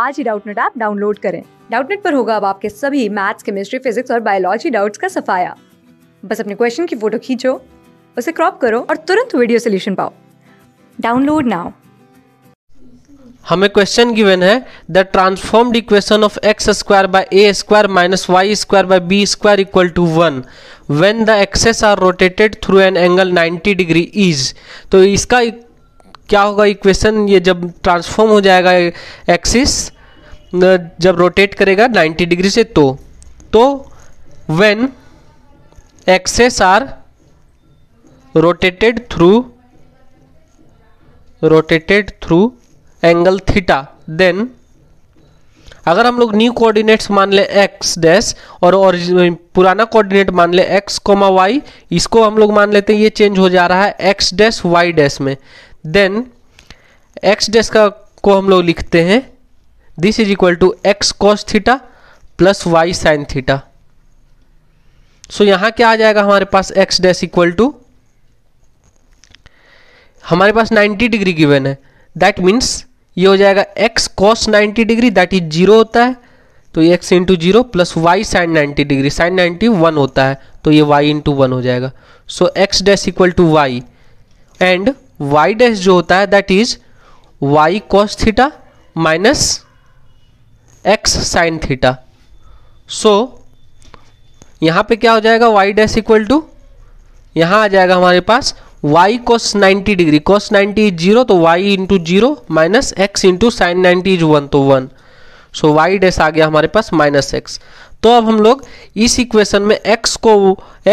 आज ही Doubtnut app download करें डाउटनेट पर होगा अब आपके सभी मैथ्स केमिस्ट्री फिजिक्स और बायोलॉजी डाउट्स का सफाया बस अपने क्वेश्चन की फोटो खींचो उसे क्रॉप करो और तुरंत वीडियो सोल्यूशन पाओ डाउनलोड नाउ हमें क्वेश्चन गिवन है the transformed equation of x square by a square minus y square by b square equal to one when the axes are rotated through an angle 90 degree is तो इसका क्या होगा equation ये जब transform हो जाएगा axis जब rotate करेगा 90 डिग्री से तो तो when axes are rotated through rotated through angle theta then अगर हम लोग न्यू कोऑर्डिनेट्स मान ले एक्स डैश और, पुराना कोऑर्डिनेट मान ले एक्स कोमा वाई इसको हम लोग मान लेते हैं ये चेंज हो जा रहा है एक्स डैश वाई डैश में देन एक्स डैश का को हम लोग लिखते हैं this is equal to x cos theta plus y sine theta so यहां क्या आ जाएगा हमारे पास एक्स डैश इक्वल टू हमारे पास 90 डिग्री गिवन है दैट मीन्स ये हो जाएगा x cos 90 degree that is zero होता है तो ये x into zero plus y sine ninety degree sine ninety one होता है तो ये वाई इंटू वन हो जाएगा so x dash equal to y and y dash जो होता है that is y cos theta minus x sine theta so यहाँ पे क्या हो जाएगा वाई डैश इक्वल टू यहाँ आ जाएगा हमारे पास y cos 90 degree cos 90 is zero तो y into zero minus x into sine ninety is one तो वन सो y डैश आ गया हमारे पास माइनस एक्स तो अब हम लोग इस इक्वेशन में x को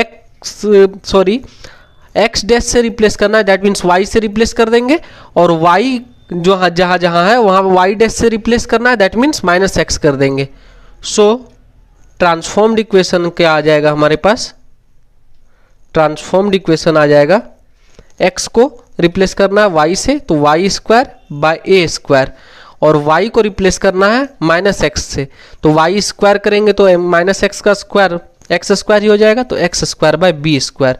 x सॉरी एक्स डैश से रिप्लेस करना है दैट मीन्स वाई से रिप्लेस कर देंगे और वाई जो जहाँ जहाँ है वहाँ वाई डैश से रिप्लेस करना है दैट मीन्स माइनस एक्स कर देंगे सो ट्रांसफॉर्म्ड इक्वेशन क्या आ जाएगा हमारे पास ट्रांसफॉर्म्ड इक्वेशन आ जाएगा एक्स को रिप्लेस करना है वाई से तो y square by a square और वाई को रिप्लेस करना है माइनस एक्स से तो वाई स्क्वायर करेंगे तो माइनस एक्स का स्क्वायर एक्स स्क्वायर ही हो जाएगा तो x square by b square